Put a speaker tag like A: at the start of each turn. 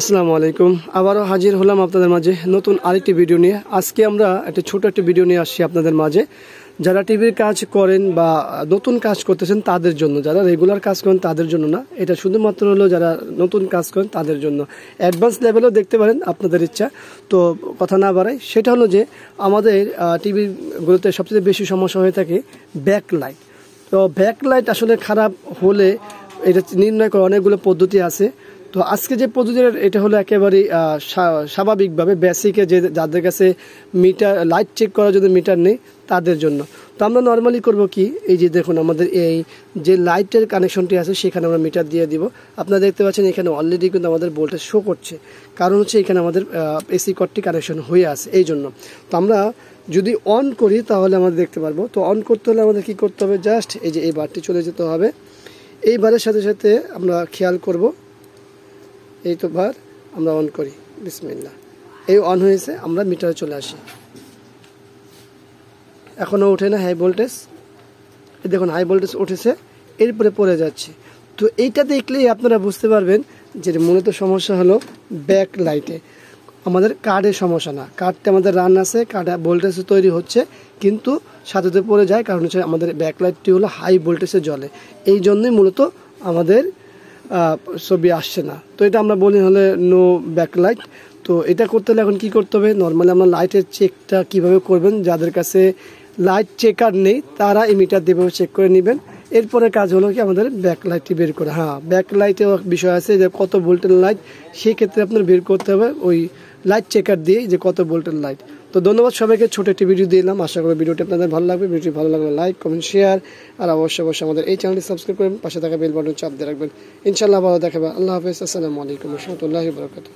A: আসসালামু আলাইকুম আবারও হাজির হলাম আপনাদের মাঝে নতুন আরেকটি ভিডিও নিয়ে আজকে আমরা একটা ছোট একটি ভিডিও নিয়ে আসছি আপনাদের মাঝে যারা টিভির কাজ করেন বা নতুন কাজ করতেছেন তাদের জন্য যারা রেগুলার কাজ করেন তাদের জন্য না এটা শুধুমাত্র হলো যারা নতুন কাজ করেন তাদের জন্য অ্যাডভান্স লেভেলও দেখতে পারেন আপনাদের ইচ্ছা তো কথা না বাড়াই সেটা হলো যে আমাদের টিভিগুলোতে সবচেয়ে বেশি সমস্যা হয়ে থাকে ব্যাকলাইট তো ব্যাকলাইট আসলে খারাপ হলে এটা নির্ণয় করার অনেকগুলো পদ্ধতি আছে তো আজকে যে প্রযোজনের এটা হলো একেবারেই স্বাভাবিকভাবে বেসিকে যে যাদের কাছে মিটার লাইট চেক করার জন্য মিটার নেই তাদের জন্য তো আমরা নর্মালি করব কি এই যে দেখুন আমাদের এই যে লাইটের কানেকশনটি আছে সেখানে আমরা মিটার দিয়ে দিব আপনারা দেখতে পাচ্ছেন এখানে অলরেডি কিন্তু আমাদের বোল্টেজ শো করছে কারণ হচ্ছে এখানে আমাদের এসি কটটি কানেকশন হয়ে আছে এই জন্য তো আমরা যদি অন করি তাহলে আমরা দেখতে পারবো তো অন করতে হলে আমাদের কি করতে হবে জাস্ট এই যে এই বারটি চলে যেতে হবে এই বারের সাথে সাথে আমরা খেয়াল করব এই তো ভার আমরা অন করি বিসমিল্লা এই অন হয়েছে আমরা মিটারে চলে আসি এখনও ওঠে না হাই ভোল্টেজ দেখুন হাই ভোল্টেজ উঠেছে এরপরে পড়ে যাচ্ছে তো এইটা দেখলেই আপনারা বুঝতে পারবেন যে মূলত সমস্যা হলো ব্যাক লাইটে আমাদের কার্ডের সমস্যা না কার্ডটা আমাদের রান আছে কার্ডে ভোল্টেজ তৈরি হচ্ছে কিন্তু সাথে পড়ে যায় কারণ হচ্ছে আমাদের ব্যাক লাইটটি হলো হাই ভোল্টেজে জলে এই জন্যই মূলত আমাদের ছবি আসছে না তো এটা আমরা বলি হলে নো ব্যাকলাইট তো এটা করতে হলে এখন কী করতে হবে নর্মালি আমরা লাইটের চেকটা কিভাবে করবেন যাদের কাছে লাইট চেকার নেই তারা ইমিটার দিয়ে চেক করে নেবেন এরপরে কাজ হলো কি আমাদের ব্যাকলাইটটি বের করা হ্যাঁ ব্যাকলাইটেও বিষয় আছে যে কত ভোল্টের লাইট সেই ক্ষেত্রে আপনার বের করতে হবে ওই লাইট চেকার দিয়ে যে কত বোল্টের লাইট তো ধন্যবাদ সবাইকে ছোটো একটি ভিডিও দিলাম আশা করি ভিডিওটি আপনাদের ভালো লাগবে ভিডিওটি ভালো লাগলে লাইক কমেন্ট শেয়ার আর অবশ্যই অবশ্যই আমাদের এই চ্যানেলটি সাবস্ক্রাইব করবেন পাশে থাকা বেল বাটন চাপ দিয়ে রাখবেন ইনশাল্লাহ ভালো দেখাবেন আল্লাহ হাফেজ আসসালামু আলাইকুম রহমতুল্লাহ বরকাত